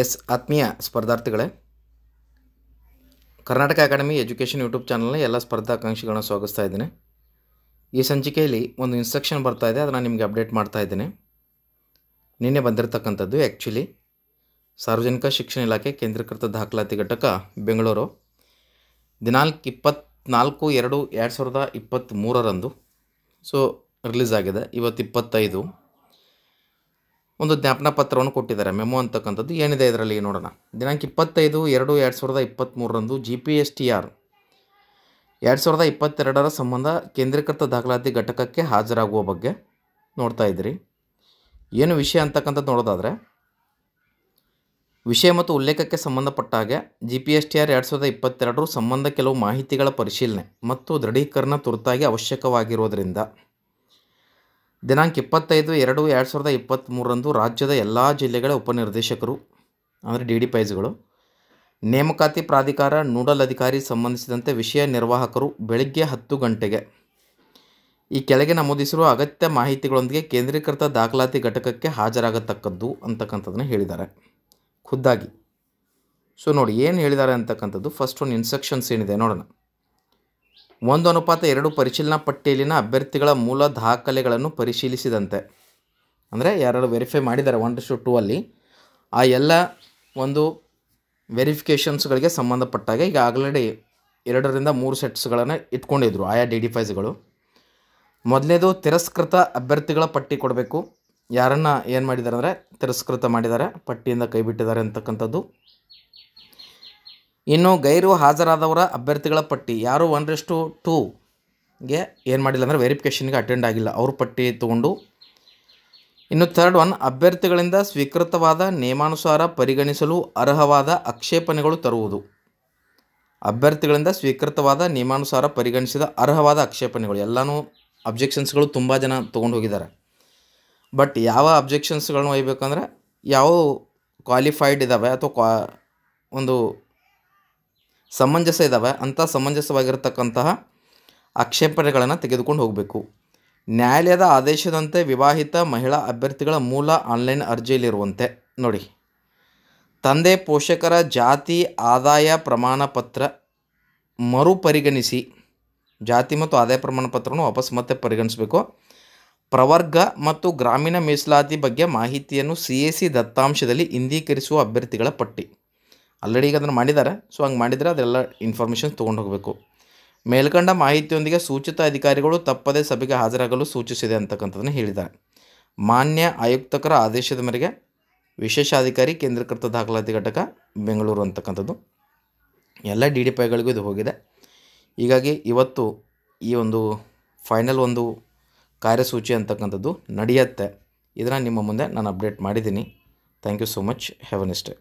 S ಆತ್ಮೀಯ ಸ್ಪರ್ಧಾರ್ಥಿಗಳೇ Karnataka academy education YouTube ಚಾನಲ್ನ ಎಲ್ಲ ಸ್ಪರ್ಧಾಕಾಂಕ್ಷಿಗಳನ್ನ ಸ್ವಾಗತಿಸ್ತಾ ಇದ್ದೀನಿ ಈ ಸಂಚಿಕೆಯಲ್ಲಿ ಒಂದು ಇನ್ಸ್ಟ್ರಕ್ಷನ್ ಬರ್ತಾ ಇದೆ ಅದನ್ನು ನಿಮಗೆ ಅಪ್ಡೇಟ್ ಮಾಡ್ತಾ ಇದ್ದೀನಿ ನಿನ್ನೆ ಬಂದಿರತಕ್ಕಂಥದ್ದು ಆ್ಯಕ್ಚುಲಿ ಸಾರ್ವಜನಿಕ ಶಿಕ್ಷಣ ಇಲಾಖೆ ಕೇಂದ್ರೀಕೃತ ದಾಖಲಾತಿ ಘಟಕ ಬೆಂಗಳೂರು ದಿನಾಂಕ ಇಪ್ಪತ್ತ್ನಾಲ್ಕು ಎರಡು ಎರಡು ಸಾವಿರದ ಇಪ್ಪತ್ತ್ಮೂರರಂದು ಸೊ ರಿಲೀಸ್ ಆಗಿದೆ ಇವತ್ತು ಇಪ್ಪತ್ತೈದು ಒಂದು ಜ್ಞಾಪನಾ ಪತ್ರವನ್ನು ಕೊಟ್ಟಿದ್ದಾರೆ ಮೆಮೊ ಅಂತಕ್ಕಂಥದ್ದು ಏನಿದೆ ಇದರಲ್ಲಿ ನೋಡೋಣ ದಿನಾಂಕ ಇಪ್ಪತ್ತೈದು ಎರಡು ಎರಡು ಸಾವಿರದ ಇಪ್ಪತ್ತ್ಮೂರರಂದು G P S T R ಎರಡು ಸಾವಿರದ ಇಪ್ಪತ್ತೆರಡರ ಸಂಬಂಧ ಕೇಂದ್ರೀಕೃತ ದಾಖಲಾತಿ ಘಟಕಕ್ಕೆ ಹಾಜರಾಗುವ ಬಗ್ಗೆ ನೋಡ್ತಾ ಇದ್ರಿ ಏನು ವಿಷಯ ಅಂತಕ್ಕಂಥದ್ದು ನೋಡೋದಾದರೆ ವಿಷಯ ಮತ್ತು ಉಲ್ಲೇಖಕ್ಕೆ ಸಂಬಂಧಪಟ್ಟ ಹಾಗೆ G P S T R ಎರಡು ಸಾವಿರದ ಇಪ್ಪತ್ತೆರಡರ ಸಂಬಂಧ ಕೆಲವು ಮಾಹಿತಿಗಳ ಪರಿಶೀಲನೆ ಮತ್ತು ದೃಢೀಕರಣ ತುರ್ತಾಗಿ ಅವಶ್ಯಕವಾಗಿರೋದರಿಂದ ದಿನಾಂಕ ಇಪ್ಪತ್ತೈದು ಎರಡು ಎರಡು ಸಾವಿರದ ಇಪ್ಪತ್ತ್ಮೂರರಂದು ರಾಜ್ಯದ ಎಲ್ಲ ಜಿಲ್ಲೆಗಳ ಉಪನಿರ್ದೇಶಕರು ಅಂದರೆ ಡಿ ಡಿ ಪೈಸ್ಗಳು ನೇಮಕಾತಿ ಪ್ರಾಧಿಕಾರ ನೂಡಲ್ ಅಧಿಕಾರಿ ಸಂಬಂಧಿಸಿದಂತೆ ವಿಷಯ ನಿರ್ವಾಹಕರು ಬೆಳಗ್ಗೆ ಹತ್ತು ಗಂಟೆಗೆ ಈ ಕೆಳಗೆ ನಮೂದಿಸಿರುವ ಅಗತ್ಯ ಮಾಹಿತಿಗಳೊಂದಿಗೆ ಕೇಂದ್ರೀಕೃತ ದಾಖಲಾತಿ ಘಟಕಕ್ಕೆ ಹಾಜರಾಗತಕ್ಕದ್ದು ಅಂತಕ್ಕಂಥದ್ದನ್ನು ಹೇಳಿದ್ದಾರೆ ಖುದ್ದಾಗಿ ಸೊ ನೋಡಿ ಏನು ಹೇಳಿದ್ದಾರೆ ಅಂತಕ್ಕಂಥದ್ದು ಫಸ್ಟ್ ಒಂದು ಇನ್ಸ್ಟ್ರಕ್ಷನ್ಸ್ ಏನಿದೆ ನೋಡೋಣ ಒಂದು ಅನುಪಾತ ಎರಡು ಪರಿಶೀಲನಾ ಪಟ್ಟಿಯಲ್ಲಿನ ಅಭ್ಯರ್ಥಿಗಳ ಮೂಲ ದಾಖಲೆಗಳನ್ನು ಪರಿಶೀಲಿಸಿದಂತೆ ಅಂದರೆ ಯಾರು ವೆರಿಫೈ ಮಾಡಿದ್ದಾರೆ ಒನ್ ಟು ಟೂ ಅಲ್ಲಿ ಆ ಎಲ್ಲ ಒಂದು ವೆರಿಫಿಕೇಷನ್ಸ್ಗಳಿಗೆ ಸಂಬಂಧಪಟ್ಟಾಗ ಈಗ ಆಲ್ರೆಡಿ ಎರಡರಿಂದ ಮೂರು ಸೆಟ್ಸ್ಗಳನ್ನು ಇಟ್ಕೊಂಡಿದ್ರು ಆಯಾ ಡಿ ಡಿ ಫೈಸ್ಗಳು ಮೊದಲನೇದು ತಿರಸ್ಕೃತ ಅಭ್ಯರ್ಥಿಗಳ ಪಟ್ಟಿ ಕೊಡಬೇಕು ಯಾರನ್ನು ಏನು ಮಾಡಿದ್ದಾರೆ ಅಂದರೆ ತಿರಸ್ಕೃತ ಮಾಡಿದ್ದಾರೆ ಪಟ್ಟಿಯಿಂದ ಕೈಬಿಟ್ಟಿದ್ದಾರೆ ಅಂತಕ್ಕಂಥದ್ದು ಇನ್ನು ಗೈರು ಹಾಜರಾದವರ ಅಭ್ಯರ್ಥಿಗಳ ಪಟ್ಟಿ ಯಾರು ಒನ್ ರೆಸ್ಟು ಟೂಗೆ ಏನು ಮಾಡಿಲ್ಲ ಅಂದರೆ ವೆರಿಫಿಕೇಷನ್ಗೆ ಅಟೆಂಡ್ ಆಗಿಲ್ಲ ಅವ್ರ ಪಟ್ಟಿ ತಗೊಂಡು ಇನ್ನು ಥರ್ಡ್ ಒನ್ ಅಭ್ಯರ್ಥಿಗಳಿಂದ ಸ್ವೀಕೃತವಾದ ನಿಯಮಾನುಸಾರ ಪರಿಗಣಿಸಲು ಅರ್ಹವಾದ ಆಕ್ಷೇಪಣೆಗಳು ತರುವುದು ಅಭ್ಯರ್ಥಿಗಳಿಂದ ಸ್ವೀಕೃತವಾದ ನಿಯಮಾನುಸಾರ ಪರಿಗಣಿಸಿದ ಅರ್ಹವಾದ ಆಕ್ಷೇಪಣೆಗಳು ಎಲ್ಲನೂ ಅಬ್ಜೆಕ್ಷನ್ಸ್ಗಳು ತುಂಬ ಜನ ತೊಗೊಂಡು ಹೋಗಿದ್ದಾರೆ ಬಟ್ ಯಾವ ಅಬ್ಜೆಕ್ಷನ್ಸ್ಗಳನ್ನ ಒಯ್ಬೇಕಂದ್ರೆ ಯಾವ ಕ್ವಾಲಿಫೈಡ್ ಇದ್ದಾವೆ ಅಥವಾ ಒಂದು ಸಮಂಜಸ ಇದ್ದಾವೆ ಅಂಥ ಸಮಂಜಸವಾಗಿರತಕ್ಕಂತಹ ಆಕ್ಷೇಪಣೆಗಳನ್ನು ತೆಗೆದುಕೊಂಡು ಹೋಗಬೇಕು ನ್ಯಾಯಾಲಯದ ಆದೇಶದಂತೆ ವಿವಾಹಿತ ಮಹಿಳಾ ಅಭ್ಯರ್ಥಿಗಳ ಮೂಲ ಆನ್ಲೈನ್ ಅರ್ಜಿಯಲ್ಲಿರುವಂತೆ ನೋಡಿ ತಂದೆ ಪೋಷಕರ ಜಾತಿ ಆದಾಯ ಪ್ರಮಾಣ ಪತ್ರ ಮರುಪರಿಗಣಿಸಿ ಜಾತಿ ಮತ್ತು ಆದಾಯ ಪ್ರಮಾಣ ಪತ್ರವನ್ನು ವಾಪಸ್ ಮತ್ತೆ ಪರಿಗಣಿಸಬೇಕು ಪ್ರವರ್ಗ ಮತ್ತು ಗ್ರಾಮೀಣ ಮೀಸಲಾತಿ ಬಗ್ಗೆ ಮಾಹಿತಿಯನ್ನು ಸಿ ಸಿ ದತ್ತಾಂಶದಲ್ಲಿ ಇಂದೀಕರಿಸುವ ಅಭ್ಯರ್ಥಿಗಳ ಪಟ್ಟಿ ಆಲ್ರೆಡಿ ಈಗ ಅದನ್ನು ಮಾಡಿದ್ದಾರೆ ಸೊ ಹಂಗೆ ಮಾಡಿದರೆ ಅದೆಲ್ಲ ಇನ್ಫಾರ್ಮೇಷನ್ ತೊಗೊಂಡು ಹೋಗಬೇಕು ಮೇಲ್ಕಂಡ ಮಾಹಿತಿಯೊಂದಿಗೆ ಸೂಚಿತ ಅಧಿಕಾರಿಗಳು ತಪ್ಪದೇ ಸಭೆಗೆ ಹಾಜರಾಗಲು ಸೂಚಿಸಿದೆ ಅಂತಕ್ಕಂಥದ್ದನ್ನು ಹೇಳಿದ್ದಾರೆ ಮಾನ್ಯ ಆಯುಕ್ತಕರ ಆದೇಶದ ಮೇರೆಗೆ ವಿಶೇಷಾಧಿಕಾರಿ ಕೇಂದ್ರೀಕೃತ ದಾಖಲಾತಿ ಘಟಕ ಬೆಂಗಳೂರು ಅಂತಕ್ಕಂಥದ್ದು ಎಲ್ಲ ಡಿ ಡಿ ಪೈಗಳಿಗೂ ಇದು ಹೋಗಿದೆ ಹೀಗಾಗಿ ಇವತ್ತು ಈ ಒಂದು ಫೈನಲ್ ಒಂದು ಕಾರ್ಯಸೂಚಿ ಅಂತಕ್ಕಂಥದ್ದು ನಡೆಯುತ್ತೆ ಇದನ್ನು ನಿಮ್ಮ ಮುಂದೆ ನಾನು ಅಪ್ಡೇಟ್ ಮಾಡಿದ್ದೀನಿ thank you so much have an next